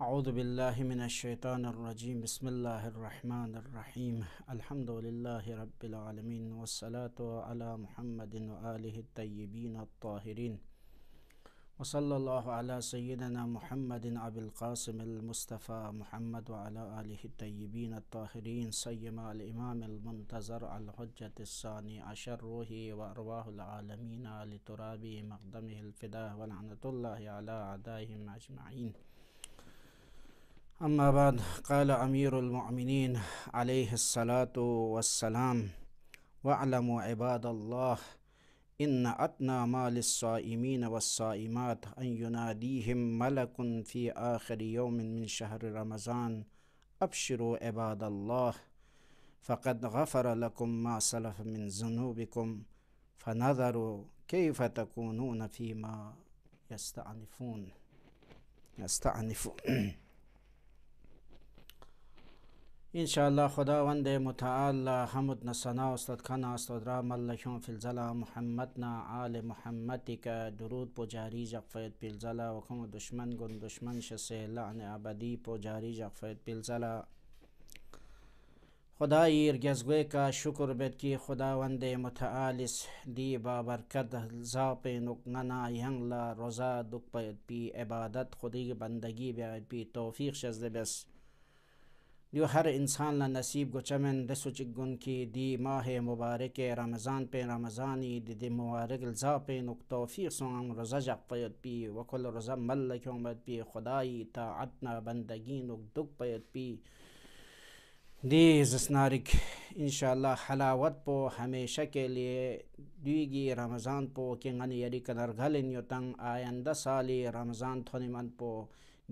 أعوذ بالله من الشيطان الرجيم بسم الله الرحمن الرحيم الحمد لله رب العالمين والصلاة على محمد وآله الطيبين الطاهرين وصلى الله على سيدنا محمد أبي القاسم المصطفى محمد وعلى آله الطيبين الطاهرين سيما الإمام المنتظر الحجة الثاني عشر روحي وأرواه العالمين لترابي مقدمه الفداء ولعنة الله على أعدائهم أجمعين أما بعد قال أمير المؤمنين عليه الصلاة والسلام واعلموا عباد الله إن أدنى ما للصائمين والصائمات أن يناديهم ملك في آخر يوم من شهر رمضان أبشروا عباد الله فقد غفر لكم ما سلف من ذنوبكم فنظروا كيف تكونون فيما يستعنفون يستعنفون انشاءاللہ خدا وند متعال حمد نثنا اسلطنا سدرا ملو فل ضلع محمد آل محمد کا درود پجاری جافیت پل ضلاء وخم دشمن گن دشمن شس اللہ ابدی پو جھاری جافیت پل خدا ایر کا شکر بیٹ کی خدا وند متھعس دی بابرکت ذا پینکنا ینگلا روزہ دک پی عبادت خودی بندگی بیت پی توفیق شذب ہر انسان لا نصیب گو چمن دوچ چگن کی دی ماہ مبارک رمضان پہ پے دی دے موارک پے نک توفی سو روزہ جک پیت پی وکل وقل ملک ملبت پی خدائی تا بندگی نگ دک پیت پی دی زسنارک انشاءاللہ حلاوت پو ہمیشہ کے لیے دیگی رمضان پو کنگن یری کنر گھلن یو تنگ آئن سالی رمضان تھونی تھونیمن پو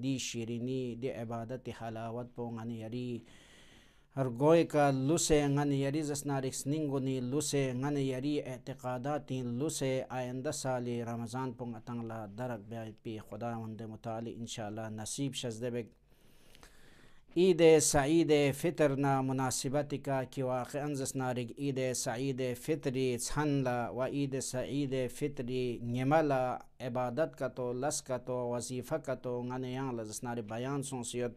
دی شیرینی دی عبادت حلاوت پو غنی یری ہر گوئے کا لسے غن یری جسنا ریس نونی لو سے یری اعتقاداتی لسے آئندہ سالی رمضان دسلی رمزان پو اتن درکی خدم د متالی اِنشاء اللہ نصیب شژد عید سعید فطرنا مناسبت کا که واقعا زسنارگ عید سعید فطری چنلا و عید سعید فطری نملا عبادت کا تو لس کا تو وظیفہ کا تو غنیان لزسنار بیان سونسیت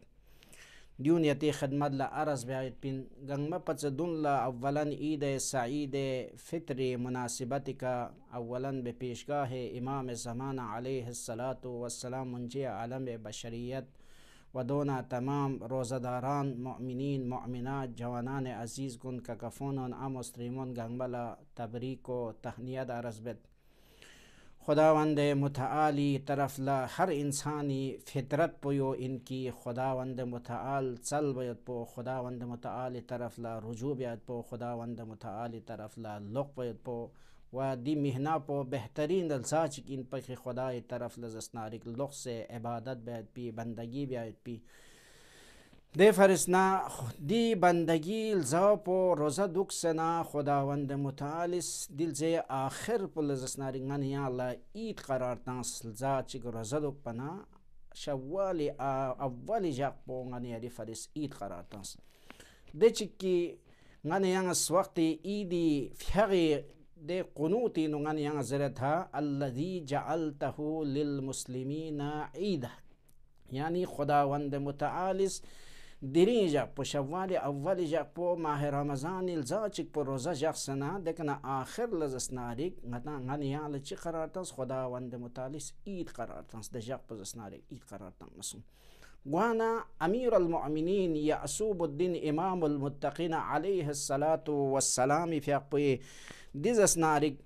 دیون یتی خدمت لا عرض بیایت پین گنگما پچ دون لا اولا عید سعید فطری مناسبت کا اولا به پیشگاه امام زمان علیہ السلام والسلام منجی عالم بشریت و دون تمام روزداران مؤمنین مؤمنات جوانان عزیز گون ککفونان ام مستریمون گنگبلا تبریک و تهنیه عرض بد خداوند متعالی طرف له هر انسانی فطرت پویو انکی خداوند متعال چل بیت پو خداوند متعالی طرف له رجوع بیت پو خداوند متعالی طرف له لق بیت پو و دی میهنا په بهترین دلسا چکین پخی خدای طرف لزسناریک لغس عبادت باید پی بندگی باید پی دی فرسنا دی بندگی الزا پو روزه دوکسنا خداوند متعالس دل زی آخر پو لزسناریگان یا لعید قرار تانس الزا چک روزه دوک پنا شوال اول جاق پو غنی یاری فرس اید قرار تانس دی چکی غنی یانس وقتی ایدی فیغی de kunuti nungan yang Hazrat था alladhi ja'altahu lil muslimina عیدہ یعنی خداوند متعالس دیرین جا پو شوال اول جا پو ماه رمضان الزا چک پو روزا جخسنا دکنا آخر لزسناریک غنا غنیال چی قرار تنس خداوند متعالس اید قرار تنس دجاق پو زسناریک اید قرار تنسون وانا امير المؤمنين يعصوب الدين امام المتقين عليه الصلاه والسلام في اقوي Diz snarig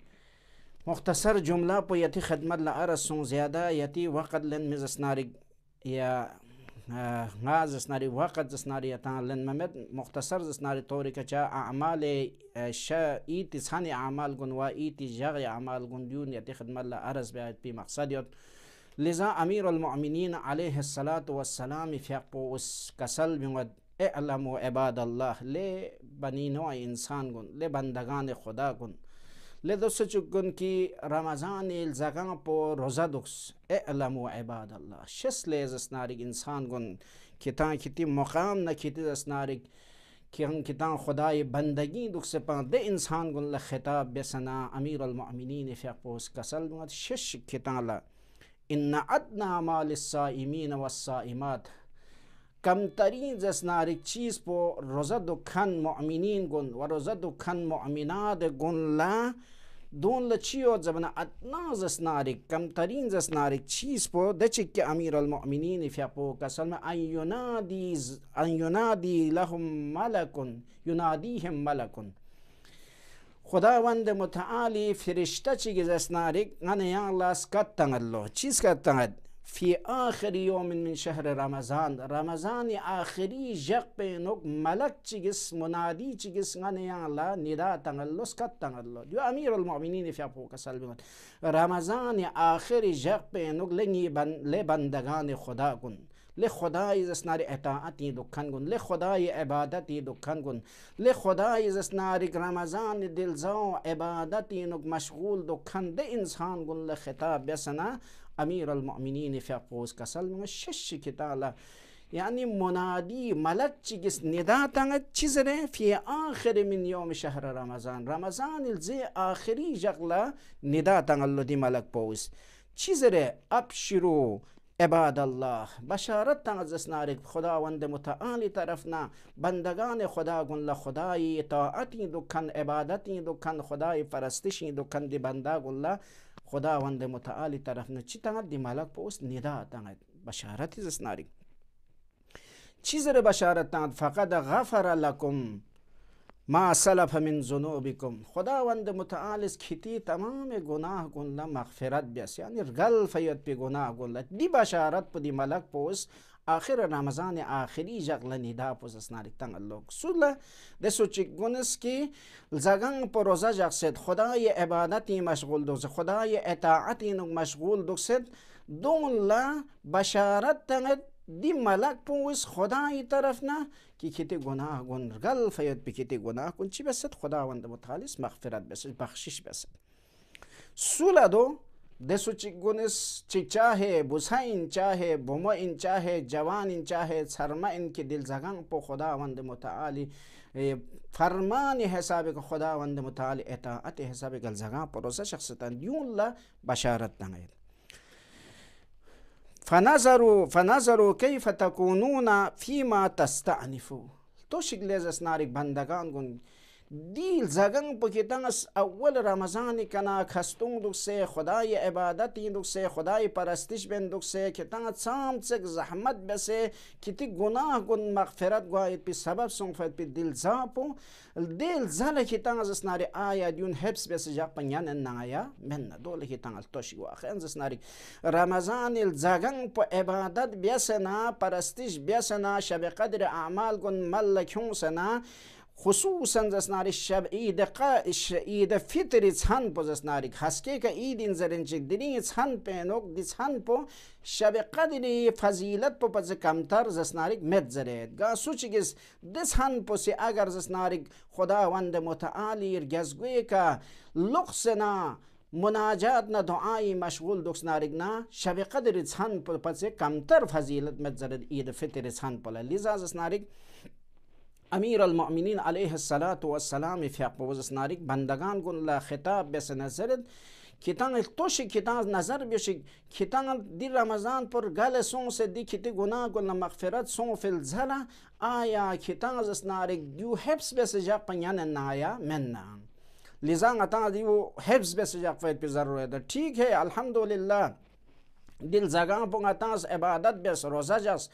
muxtasar cümle bu yeti xidmetlə arasın ziyada yeti vakadlen miz snarig ya غاز سناری وقت سناری تان لن ممد مختصر سناری طوری کچا اعمال شا ایتی سانی اعمال گن و ایتی جغ اعمال گن دیون یتی خدمت لعرز بیایت پی مقصد یاد لذا امیر المؤمنین علیه الصلاة والسلام فیقو اس کسل بیود اے الم و عباد اللہ لہ بینو انسان گن لے بندگان خدا گن لے دوست کی رمضان الزگان پو روزہ دکس اے الم و عباد اللہ شس لے جسنار انسان گن خطاں کتی مقام نہ کتی کہ ہم نہسنارتان خدای بندگی دکھ سے پاں دے انسان گن لے خطاب بے ثنا امیر کسل امین شش خطاں لے ان ادنا مال السائمین والسائمات کمترین نارک چیز پو روزه کن مؤمنین گن و روزه کن مؤمنات گن لا دون لچیو زبنا اتنا زسنارک کمترین نارک چیز پو دچک که امیر المؤمنین فیا پو کسل ما ان ینادی ان ینادی لهم ملکن ینادیهم ملکن خداوند متعالی فرشته چی گزسنارک غنه یا الله سکت تنگلو چیز کتنگد في آخر يوم من شهر رمضان رمضان آخري جق بينوك ملك چگس منادي چگس غنيان لا ندا تنغلس كت تنغلو ديو أمير المؤمنين في أبوك سلبون رمضان آخری جق بينوك لنگي بن لبندگان خدا کن لخدای زسناری اطاعتی دکن گون لخدای عبادتی دکن گون لخدای زسناری رمضان دلزا عبادتی نک مشغول دکن ده انسان گون لخطاب بسنا امیر المؤمنین فیاپوز کسل من شش که تعالی یعنی يعني منادی ملک چیگس ندا تنگ چیز ره فی آخر من یوم شهر رمضان رمضان الزی آخری جغلا ندا تنگ اللہ دی ملک پوز چیز ره ابشرو عباد الله بشارت تنگز نارک خداوند متعالی طرفنا بندگان خدا گن خدای اطاعتی دکن عبادتی دکن خدای پرستشی دکن دی بنده گن خداوند متعالی طرفına çıtan di malak post nida tangat basharat iz snari چیزر بشارت تانت فقط غفر لکم ما سلف من ذنوبکم خداوند متعال از کتی تمام گناه گنلا مغفرت بیاس یعنی رگل فیت پی گناه گنلا دی بشارت پا دی ملک پوست ahir Ramazan ahiri jaqlani da pozasnarik tang allok sula de sochik gunes ki zagang poroza jaqset khodaye ibadati mashghul doz khodaye itaati nuk mashghul dokset دون لا بشارت تنگد دی ملک پوز خدای طرف نه که کتی گناه گنرگل فیاد بی کتی گناه کن چی بسد خداوند متعالیس مغفرت بسد بخشش بسد سولا دو دسوچگونس چی چاهه بوسا این چاهه بومو این چاهه جوان این چاهه سرما این که دلزگان پو خداوند متعالی فرمان حساب که خداوند متعالی اطاعت حساب گلزگان پروسه شخصتان دیون لا بشارت دنگید فنظروا فنظروا كيف تكونون فيما تستأنفوا توشك لازس نارك بندگان گون دیل زگن پکی تنگس اول رمضان کنا کستون دوکسه خدای عبادتی دوکسه خدای پرستش بین دوکسه که تنگ چام چک زحمت بسه کتی گناه گن مغفرت گوایت پی سبب سنفت پی دیل زاپو دیل زاله که تنگ زس ناری آیا دیون حبس بسه جا پنیان نایا من دوله که تنگ التوشی گو آخه انزس ناری رمضان زگن پا عبادت بیسنا پرستش بیسنا شب قدر اعمال گن ملکون سنا خصوصا zısnari şeb ide qa ide fitr its han po zısnari haske ka idin zerinçik dini its han pe nok dis han po şeb qadri fazilet po paz kamtar zısnari met zeret ga suçigis dis han po si agar zısnari خداوند متعالی گزگوی کا لقسنا مناجات نه دعای مشغول دوکس نارگنا شب قدر انسان پر پس کمتر فضیلت مت زرد اید فطر انسان پر لذا اس نارگ امیر المؤمنین علیه السلام فیق بوزس ناریک بندگان لا خطاب بس نظرد کتان توشی کتان نظر بیشی کتان دی رمضان پر گل سون سے دی کتی گناہ گل مغفرت سون فی الزلا آیا کتان زس نارک دیو حبس بس جا پنیان نایا مننا لذا اتا دیو حبس بس جا فیت پی ضرورت ہے ٹھیک ہے الحمدللہ دل زگان پنگا تانس عبادت بس روزہ جس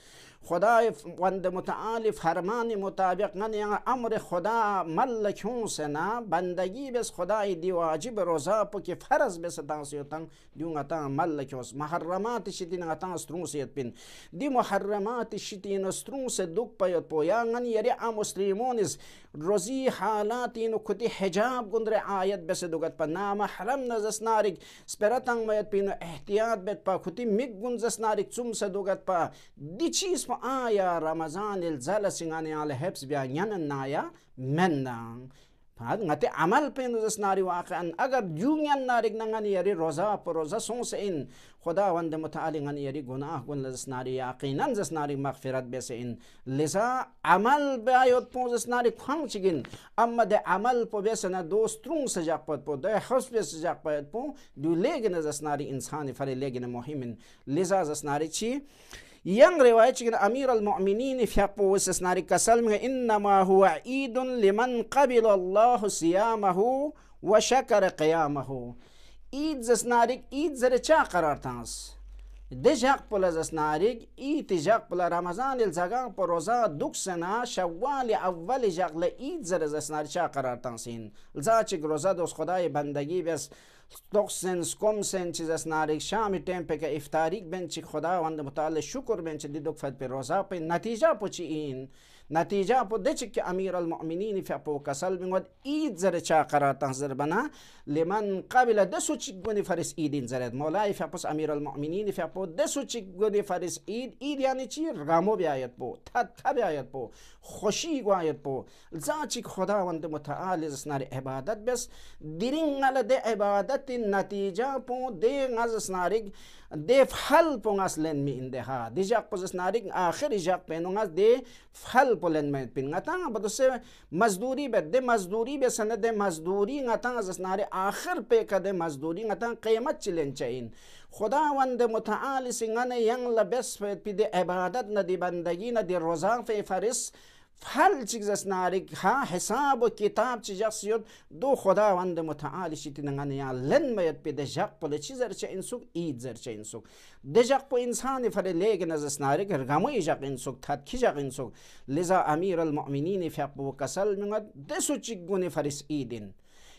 خدای وند متعال فرمان مطابق من یا امر خدا مل چون سنا بندگی بس خدای دی واجب روزا پو که فرض بس تاسو تن دیو تا مل چوس محرمات شتین غتا سترون سیت پین دی محرمات شتین سترون س دوک پیت پو یا غن یری ا مسلمونز روزی حالات اینو کدی حجاب گندر آیت بس دوگت پ نامحرم نزس نارک سپرتنگ میت پین احتیاط بت پا کتی میگ گنزس نارک چوم س دوگت پا دی چیز ᱥᱯᱚ ᱟᱭᱟ ᱨᱟᱢᱟᱡᱟᱱ ᱮᱞ ᱡᱟᱞᱟ ᱥᱤᱝᱟᱱᱮ ᱟᱞ ᱦᱮᱯᱥ ᱵᱤᱭᱟ ᱧᱟᱱ ᱱᱟᱭᱟ ᱢᱮᱱᱫᱟᱝ ᱯᱷᱟᱫ ᱱᱟᱛᱮ ᱟᱢᱟᱞ ᱯᱮᱱ ᱫᱚ ᱥᱱᱟᱨᱤ ᱣᱟᱠᱟᱱ ᱟᱜᱟᱨ ᱡᱩᱝᱭᱟᱱ ᱱᱟᱨᱤᱜ ᱱᱟᱝᱟᱱ ᱭᱟᱨᱤ ᱨᱚᱡᱟ ᱯᱚ ᱨᱚᱡᱟ ᱥᱚᱝ ᱥᱮᱱ ᱠᱷᱚᱫᱟ ᱣᱟᱱᱫᱮ ᱢᱩᱛᱟᱞᱤ ᱱᱟᱱ ᱭᱟᱨᱤ ᱜᱩᱱᱟᱦ ᱜᱩᱱ ᱞᱟ ᱥᱱᱟᱨᱤ ᱭᱟᱠᱤᱱᱟᱱ ᱡᱟ ᱥᱱᱟᱨᱤ ᱢᱟᱜᱷᱯᱷᱤᱨᱟᱛ ᱵᱮᱥᱮᱱ ᱞᱮᱥᱟ ᱟᱢᱟᱞ ᱵᱟᱭᱚᱛ ᱯᱚ ᱡᱟ ᱥᱱᱟᱨᱤ ᱠᱷᱟᱝ ᱪᱤᱜᱤᱱ ᱟᱢᱟ ᱫᱮ ᱟᱢᱟᱞ ᱯᱚ ᱵᱮᱥᱱᱟ ᱫᱚ ᱥᱴᱨᱩᱝ ᱥᱟᱡᱟᱜ ᱯᱚᱫ ᱯᱚ ᱫᱮ ᱦᱚᱥ ᱵᱮᱥ ᱡᱟᱜ ᱯᱟᱭᱛ ين رواية أمير المؤمنين في أبوس ناريكا سلم إنما هو عيد لمن قبل الله صيامه وشكر قيامه إيد زناريك إيد زر قرار تانس Dejak pula zasnarig iti jak pula Ramazan il zagan po roza duksana shawali avvali jak le id zar zasnari cha qarar tansin. Lza chig roza dos khuday bandagi bes تقسن سکم سن چیز اسنارک شام ٹیم پہ کہ افطاریک بن چی خدا وند متعال شکر بن چی دیدوک فد پہ روزا پہ نتیجہ پوچی این natija po dechikki amiralmo'minini fiapo kasal mingod id zare chaqara tahzir bana liman qabila desu chikgoni faris idin zarad molai fiapos amiralmo'minini fiapo desu chikgoni faris id id yani chi ramo biayat po tatta biayat po خوشی گوایت پو زاچی خداوند متعال اسنار عبادت بس دیرین غلد عبادت نتیجه پو دی غز اسنارگ دے فل پو گاس لین می ہاں ریجنا آخر یقا پے ناس دے فل پوین منگان سے مزدوری بے دے مزدوری بے مزدو دے مزدوری آخر پے کد مزدو کئی مت چیلین چین خن پی دے عبادت ندی بندگی ندی روزان پے فرس هر چیز نارگ ها حساب و کتاب چی جاس یود دو خداوند متعال شی تنگان یا لن میت پی دجاق پل چی زر چه انسوک اید زر چه انسوک دجاق پو انسان فر لیگ نزس نارگ رغمو ایجاق انسوک تات کی جاق انسوک لذا امیر المؤمنین فیق و کسل منگد دسو چی گونه فرس ایدین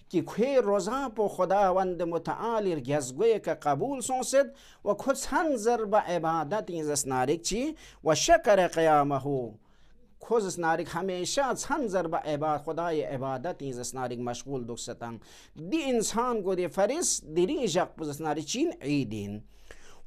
که که روزا پو خداوند متعال رگزگوی که قبول سونسد و کسان زر با عبادت این زسنارک چی و شکر قیامه کھوز نارک ہمیشہ چھن ضربہ عباد خدای عبادت نارک مشغول دکھ ستنگ انسان کو دی فرس دق پس نار چین عید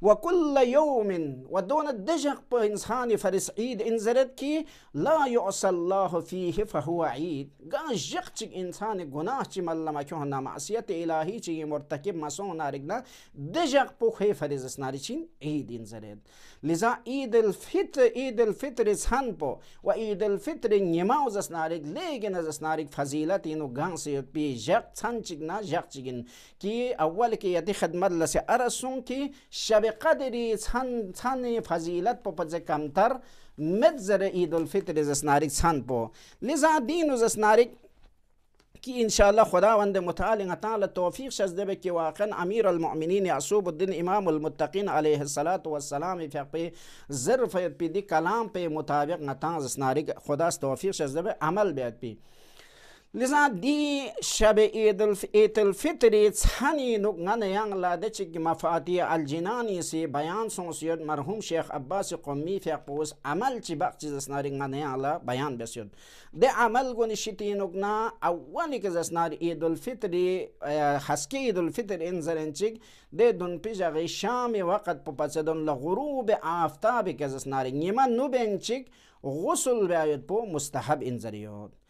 وكل يوم ودون الدجق بإنسان فرس عيد إن كي لا يعصى الله فيه فهو عيد قان جغت إنسان قناه جي ملا ما كهنا معصية إلهي جي مرتكب ما سونا رقنا دجق بخي فرس سناريشين عيد إن لذا عيد الفطر عيد الفطر سنبو وعيد الفطر نيماو لگن از زسناريك فضيلت إنه قان سيد بي جقت سنجنا جقتين كي أول كي يدي خدمت لسي أرسون كي شبك قدری چند چند فضیلت په پځه کمتر مدزر عید الفطر زسناریک چند پو لذا دین زسناریک که انشاءالله خداوند متعال تعالی توفیق شزده به که واقعا امیر المؤمنین یعصوب الدین امام المتقین علیه الصلاة والسلام فقه ظرف پی دی کلام پی مطابق نتان زسناریک خداست توفیق شزده به عمل بیاد پی بی. لذا دی شب عید الفطری چنی نگن یان لاده چی مفادی الجنانی سی بیان سون سید مرحوم شیخ عباس قمی فقوس عمل چی بق چیز اسناری نگن یان لا بیان بسید دی عمل گونی شیتی نگنا اولی که زسنار عید الفطری خسکی عید الفطر این زرن چی دی دون پیش اغی شام وقت پا پسدن لغروب آفتاب که زسناری نیما نوبین چی غسل بیاید پو مستحب این زریاد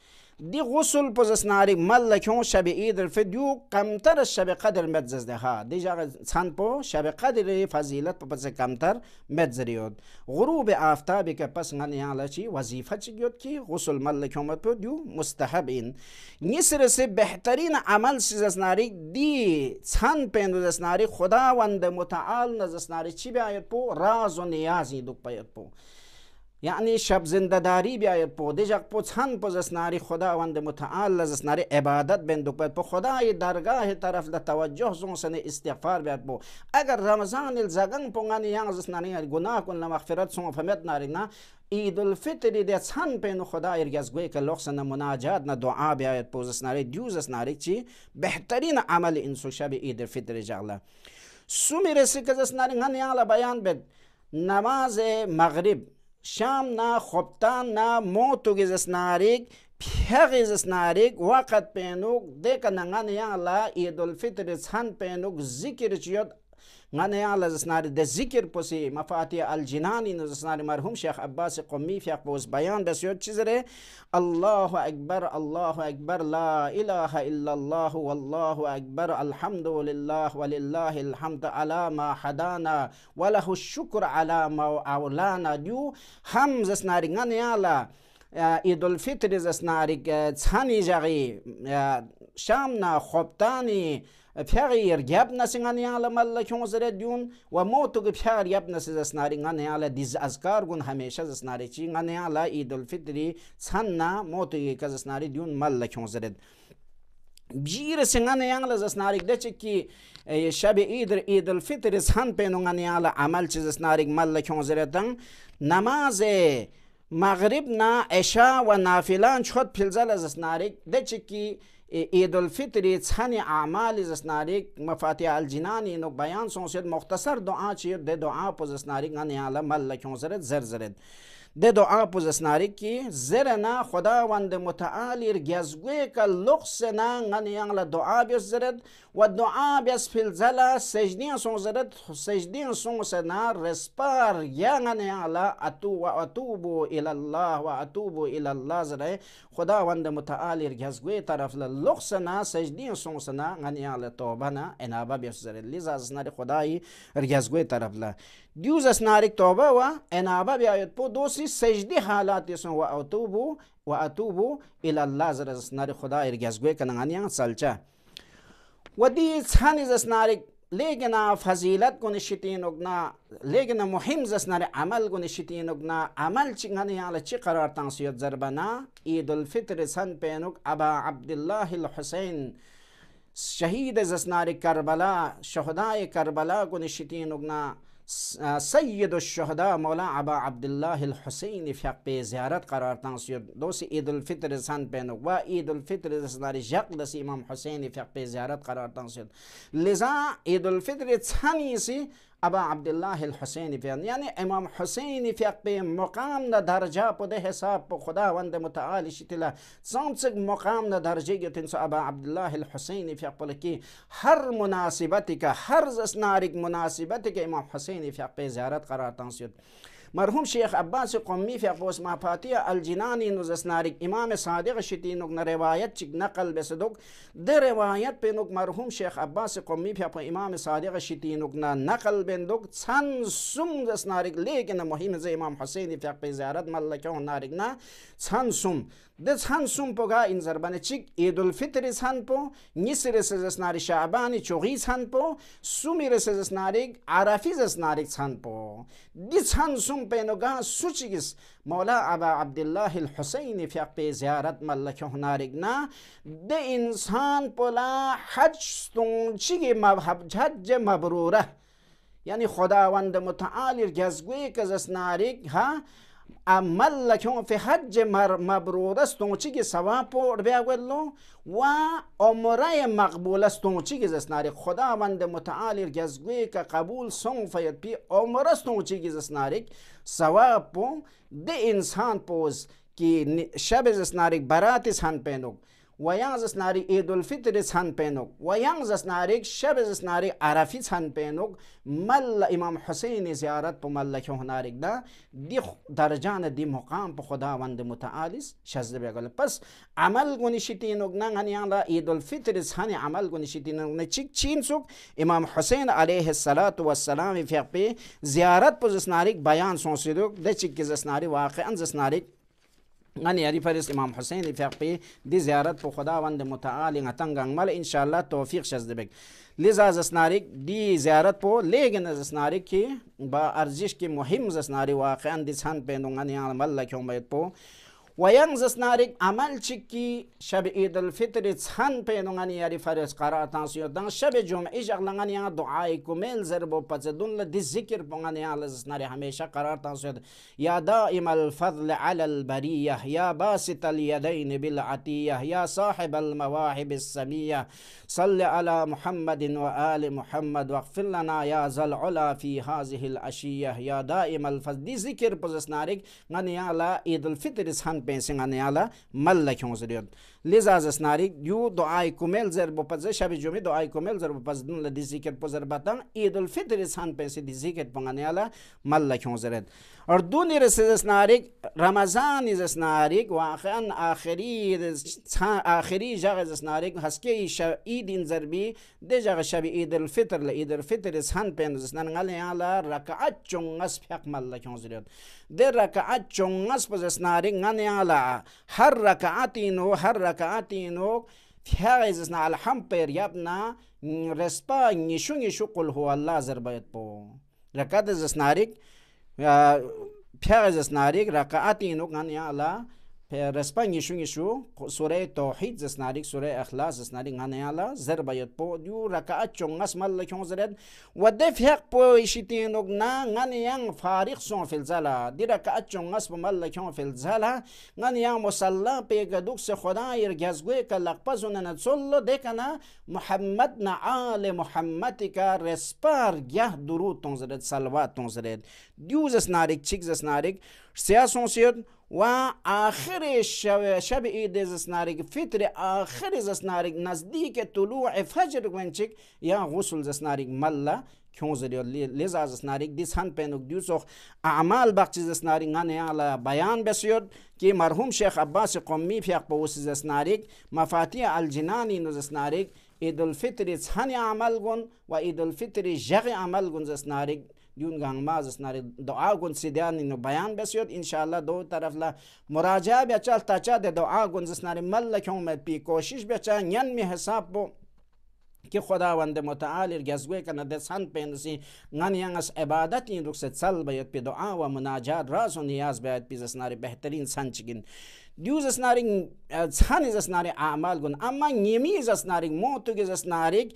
غسül pozasnari malla köň şebi idir fe diýu gamtar şebi kadr medzizde ha diýjaga san po şebi kadr fazilet po pazı gamtar medziriyod غروب aftabi ke pas ngan ýala çi wazifa çygyot ki غسül malla kömet po diýu mustahab in nisresi behtarin amal sizasnari di san penduzasnari Hudavand mutaal nazasnari çi beýat po razun niyazi duk beýat po یعنی شب زندهداری بیاید پو دیجا پو چند پو زسناری خداوند متعال زسناری عبادت بندو پو خدای درگاه طرف ده توجه زون سن استغفار بیاد پو اگر رمضان الزگن پو غنی یان زسنانی گناه کن لمغفرت سون فمت ناری نه عید الفطر د څن په خدا خدای رګزګوي ک لوخ نه مناجات نه دعا بیاید پوز سناری دیوز چی بهترین عمل انسو شب عید الفطر جغله سو میرسه که سناری غن بیان بد نماز مغرب sham na khoptan na mo to ge zas na rek phya ge zas na rek waqat pe nu de ka na غنیال از نار د ذکر پسی مفاتیح الجنانی از سناری مرحوم شیخ عباس قمی فیق بیان بسیار چیز ره الله اکبر الله اکبر لا اله الا الله والله اکبر الحمد لله ولله الحمد على ما حدانا وله الشكر على ما اولانا دیو هم سناری نار غنیالا عید الفطر سناری چانی شامنا خوبتانی بيغير يابنا سنغان يالا مالا كيونز رديون وموتو بيغير يابنا سناري غان يالا ديز أذكار غن هميشة سناري چي غان يالا عيد الفطري سنة موتو يكاز سناري ديون مالا كيونز رد بجير سنان يانلا زسناريك دچ كي شب عيد عيد الفطر سن بينون يانلا عمل چ زسناريك مال كونزرتن نماز مغربنا عشاء و نافلان چوت پلزل زسناريك دچ كي عید الفطری څخنی اعمال زسناری مفاتیح الجنان اینو بیان سونسید مختصر دعا چیر ده دعا پو زسناری گانی عالم ملکیون زرد زر زرد, زرد. ده دعا پوزسناری کی زر نا خداوند متعال ارگزگوی که لخص نا غن یانگل دعا بیس زرد و دعا بیس فلزلا سجدین سون زرد سجدین سون سنا رسپار یانگن یانگل اتو و اتوبو الله و اتوبو الله زره خداوند متعال ارگزگوی طرف لخص نا سجدین سون سنا غن یانگل توبه نا انابا بیس زرد لیز از خدای ارگزگوی طرف ل دیوز نارک توبه و انابه بیاید پو دوسی سجدی حالاتی سن و اتوبو و اتوبو الى الله از نار خدا ارگزگوی کننگانیان سلچه و دی چانی زس نارک لیگنا فضیلت گونه شتین اگنا لیگنا مهم زس نار عمل گونه شتین اگنا عمل چنگانی یالا چی قرار تانسید زربنا اید الفطر سن پینوک ابا عبدالله الحسین شهید زسنار کربلا شهدای کربلا گونی شتین اگنا سید الشهدا مولا عبا عبدالله الحسینی فیق به زیارت قرار تانسیو دوسی عید الفطر سن پینو و عید الفطر سنار جق دسی امام حسینی فیق به زیارت قرار تانسیو لذا عید الفطر سنیسی ابا عبدالله الحسینی فیان یعنی امام حسینی فیق مقام نه درجه بوده حساب به خداوند متعال شیتلا مقام نه درجه گتن سو ابا عبدالله الحسینی فیق بلکی هر مناسبتی که هر زسناریک مناسبتی که امام حسینی فیق زیارت قرار تانسید مرحوم شیخ عباس قمی فی قوس ماپاتی الجنانی نزسنارک امام صادق شتی نوک روایت چک نقل بسدوک ده روایت پی نوک مرحوم شیخ عباس قمی فی پا امام صادق شتی نوک نقل بندوک چند سم دسنارک لیکن مهم ز امام حسین فی زیارت ملکه نارک نه چند سم د هن سون ان گا این زربان چک اید الفطر اس پو نیسی رس ناری شعبانی چوغیز غیس هن پو سومی رس اس ناریگ عرافی ناریگ پو دس هن سون گا سو مولا عبدالله الحسین فیق زیارت ملکه ناریک نا د انسان پولا حج ستون چگی مبحب حج مبروره یعنی خداوند متعالی گزگوی کز اس ناریک ها amallakun fi hajji mabrurastunchigi savabu rbeagwello va omraye maqbulastunchigiz asnari худованди мутааалир газгӯе ка қабул сонфаят пи омрастунчигиз аснари савабу де инсан поз ки шабез аснарик баратис ҳанпенук Wayanzasnari Idul Fitri sanpenuk, wayanzasnari shebezasnari Arafi sanpenuk, malla Imam Hussein ziyarat po malla kyuhnarik da, di darjana di muqam po khudavand mutaalis, shazde begal. Pas amal guni shitinuk nang hani yangla Idul Fitri hani amal guni shitinuk ne chik chin suk Imam Hussein alayhi salatu wassalam fiqpi ziyarat po zasnarik bayan sonsiduk, de chik ki zasnari waqian zasnarik ان یاری فرست امام حسین فقی دی زیارت په خداوند متعال غتنگنگمل ان شاء الله توفیق شزده بک لذا زسناریک دی زیارت پو لیگن زسناریک کی با ارزش کی مهم زسناری واقعا دی سن پینونگن یعمل لکیوم بیت پو وينزس نارك عمل چكي شب عيد الفطر تسخن پينونغان ياري فرز قرار تانسيو دان شب جمعي جغلنغان يا دعاي كميل زربو پزدون لدي ذكر پونغان يا لزس ناري هميشا قرار تانسيو يا دائم الفضل على البرية يا باسط اليدين بالعطية يا صاحب المواهب السمية صل على محمد وآل محمد واغفر لنا يا زل علا في هذه الأشية يا دائم الفضل دي ذكر پزس نارك غان يا لا عيد الفطر تسخن pensing ane ala mal لذا زسناریک دیو دعای کومل زر بو پز شب جمعه دعای کومل زر بو پز دن لدی ذکر پزر باتن عید الفطر سان پیسے دی ذکر پنگانے الا مل کیوں زرد اور دونی رس زسناریک رمضان زسناریک واقعا آخری آخری جغ زسناریک ہسکی شب عید ان زربی دے جغ شب عید الفطر ل عید الفطر سان پین زسنان ngale ala rakaat chongas phyak malla kyong zirot de rakaat chongas pazasnari ngane ala har rakaat ino har ka atinuk thiaa izis na alhamper yabna respa nishu nishu qulhu Allah zirbayat po. Rakat izis narik, thiaa izis narik, raka atinuk nga niya Respangi shungi shu, suray tohid zisnarik, suray akhlas zisnarik nga nayala, zirbayat po, yu raka acho nga smalla kyung zirad, wadde po ishi tinuk nga niyang farik son filzala, di raka acho nga smalla kyung filzala, nga niyang musalla pega duk se khoda ir ka lakpa zunana tsollo, deka na muhammad na muhammadika respar gyah duru tong zirad, salwa tong zirad, diyu zisnarik, chik zisnarik, siya son siyad, و آخر شب, شب عید زسنارگ فطر آخر زسنارگ نزدیک طلوع فجر گونچک یا غسل زسنارگ ملا کیونز دیو لیز از سناریک دیس هن پینوک دیو سوخ اعمال بخچی زسناریک هن یعلا بیان بسیود که مرحوم شیخ عباس قمی فیق بوسی زسناریک مفاتیح الجنانی نو زسناریک عید الفطر هن عمل گون و عید الفطر جغ عمل گون زسناریک دیون مازس ناری دعا گنز سی دیان اینو بیان بسیود انشاءاللہ دو طرف لا مراجعه بیا چل تا چا دعا گونس ناری مل اومد پی کوشش بیا چا ین می حساب بو که خداوند متعال گزگوی کنه ده سند پینسی نن یان از عبادت این رکس چل باید پی دعا و مناجات راز و نیاز باید پی زسناری بهترین سند چگین دیوز اسناری سن از اسناری اعمال گون اما نیمی از اسناری موتو گز اسناری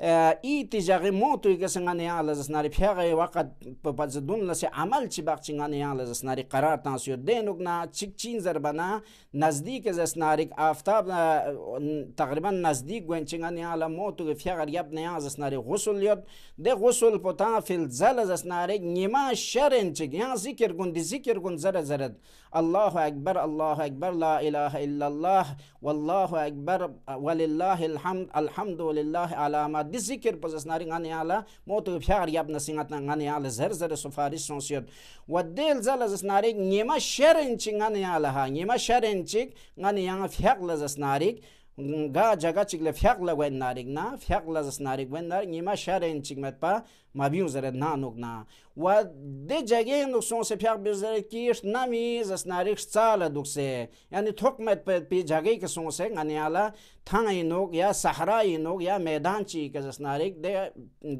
Eh, itijaagi motu igasangani yang la zasnari phyaga waqat papazadun la se amal chibaq chingani yang la zasnari qarar tansiyo denukna chikchin zarbana nazdik e zasnari aftab eh, taqriban nazdik gwen chingani yang la motu phyaga yabna yang zasnari ghusl yot de ghusl pota fil zal zasnari nima sharin chig yang zikr gun di zikr gun zara zara Allahu akbar Allahu akbar la ilaha illallah wallahu akbar walillahi alhamd alhamdulillah ala disikir pozas nari ngani ala motu phyar yap na singat ngani ala zer zer son sonsiot wa del zala zas nari nyema sherin ching ngani ala ha nyema sherin ching ngani yang phyak la zas narik nga jaga chik le phyak la wen narig na phyak la zas narig wen nar ngima sharen chik mat pa ma bi zare na nok na wa de jage no son se phyak be zare ki sh na mi zas narik sha la duk se yani thok mat pa pe jage ki son se ngani ala thang ai nok ya sahara ai nok ya maidan chi ki zas narig de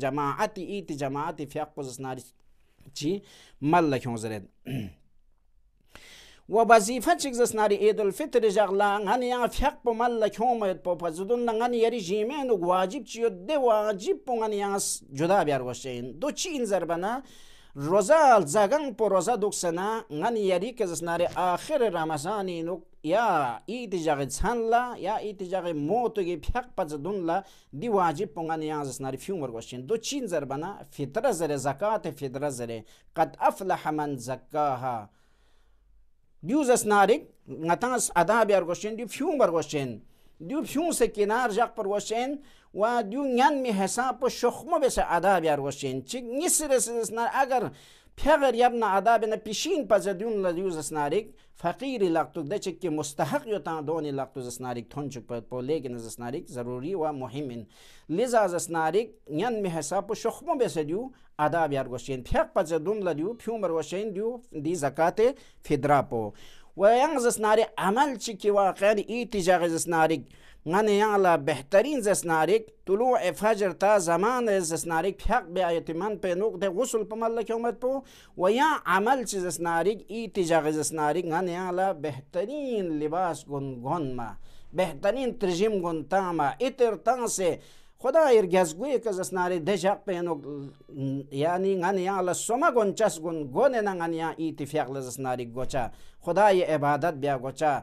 jamaati it jamaati phyak ko zas narik chi mal la khong zare wabazifa chigzas nari edul fitr jagla ngani yang fyak po mal la khyong ma yot po pa zudun na ngani yari jime nu wajib chi yot de wajib po ngani yang juda biar washayin do chi inzar bana roza al zagang po roza duksana ngani yari kizas nari akhir ramazani nu ya iti jagi chan la ya iti jagi motu gi fyak pa zudun la di wajib po ngani yang zas nari دس نارک متعدن دیکھ ہوں سرار جک بر وشچین ونسا شخمہ اداب یارچین پھیغب عذاب نا پیشین پا زدیون زس اسناریک فقیر لخت دچک که مستحق یو تان یوتان زسناریک تون چک نارک پا لیکن زسناریک ضروری و محمن لذا زسناریک نارک ین می حساب شخم و بے یار گوشین پیغ پچہ لدیو پیومر وشین دیو دی زکات فدرا پو ويان زسناري عمل شكي واقعي اي تجاه زسناريك غني يعلى بهترين زسناريك طلوع فجر تا زمان زسناريك بحق بأيتمان بنوق ده غسل بملك يومت بو ويا عمل زسناريك اي تجاه زسناريك غني يعلى بهترين لباس غن غن ما بهترين ترجم غن تاما اتر تانسي خدای ایر گازگوی کز اس ناری د یعنی ان یا الله گون گون گون نان ان یا ایتفیق لز گوچا خدای عبادت بیا گوچا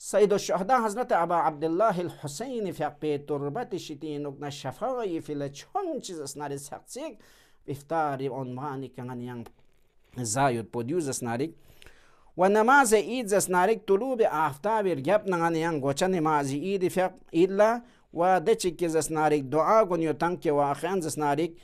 سید الشهدا حضرت ابا عبدالله الحسین فقه دربت شدین و شفای فیل چون چیز اسناری سقسیگ افتاری عنوانی که غنیان زاید پودیوز اسناری و نماز اید اسناری طلوب آفتاب ارگب نغنیان گوچه نماز اید فقه ایدلا و دچی که اسناری دعا گنیو تنگ که واقعا اسناری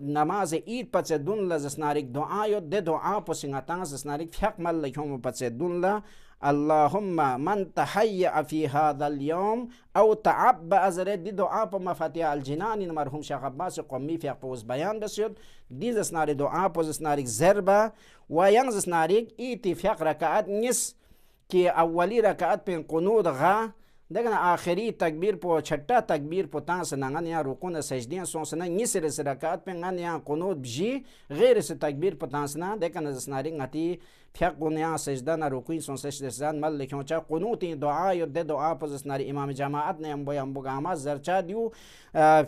namaz eid pace dunla zesnarik duayo de dua posingatan zesnarik fiak mallak homo pace dunla اللهم من تحيا في هذا اليوم او تعبأ زر دي دعاء په مفاتيح الجنان مرحوم شیخ عباس قمی فیق پوز بیان بسید دیز اسناری دعا پوز اسناری زربه و ینز اسناری ایتی فیق رکعت نیست که اولی رکعت پین قنود غا دغه اخري تکبیر پو چھٹا تکبیر په تاس نه نه رکو نه سجدین سونس نه نیس رس رکات په نه نه قنوت بجی غیر سه تکبیر په تاس نه دغه نه سناری غتی پیا کو نه سجدا نه رکو سونس سجدان مل لیکو چا قنوت دعا یو د دعا په سناری امام جماعت نیم بو هم بو گاما زرچا دیو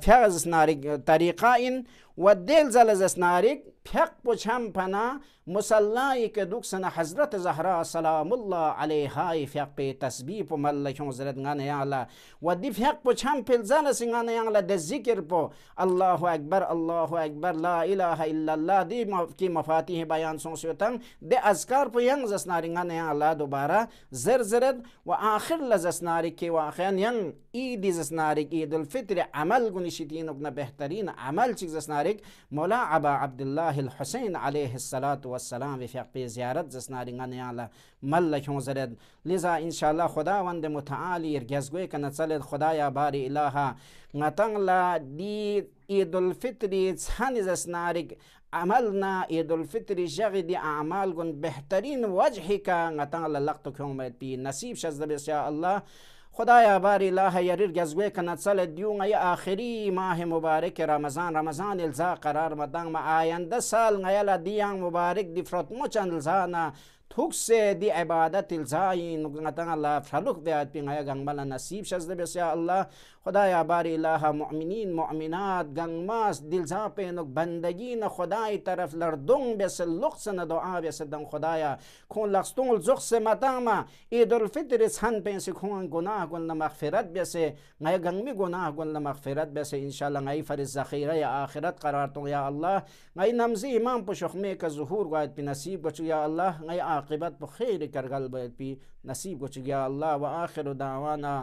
پیا سناری طریقہ ان ve del zalezesnarik pek bu çempana musallayı ke duksana Hazret Zahra salamullah aleyha fek be tasbih po mallakon zred ngane yala ve di fek bu çempel zalesi ngane yala de zikir po Allahu Ekber Allahu Ekber la ilahe illallah di ki mafatih bayan son sötan de azkar po yang zasnari ngane yala dubara zer zred ve ahir lezesnari ki ve ahyan yang idi zasnari idul fitri amel gunişitinin behterin amel çık zasnari ذلك مولا عبا عبد الله الحسين عليه الصلاة والسلام وفق زيارت زسنارنگان يالا ملك زرد لذا إن شاء الله خداوند متعالي يرگزگوي كنا صلد خدايا باري إلها نتنگ لا دي عيد الفطر تسحن زسنارك عملنا عيد الفطر جغد أعمال بهترين وجهك نتنگ لقتك يوم بي نصيب شزد بإن شاء الله خدایا باری الله هیریر گزگوی کند سال دیو آخری ماه مبارک رمضان رمضان الزا قرار مدن ما آینده سال غیل دیان مبارک دی فرات مچند الزانا تکسه دی عبادت الزای نگتن الله فرلوک بیاد پی یا گنگمالا نصیب شزده بسیار الله خدایا باری اللہ مؤمنین مؤمنات گنگ ماس دل زاپے نک بندگی نا خدای طرف لردون بیس لقص نا دعا بیس دن خدایا کون لقصتون لزخ سے مطاما اید الفطر سن پین سے کون گناہ گن مغفرت بیس نای گنگ می گناہ گن نا مغفرت بیس انشاءاللہ نئی فرز ذخیرہ یا آخرت قرار تو یا اللہ نئی نمزی امام پو شخمے کا ظہور گوائد پی نصیب گوچو یا اللہ نئی عاقبت پو خیر کرگل بیت پی نصیب گوچو یا اللہ و آخر دعوانا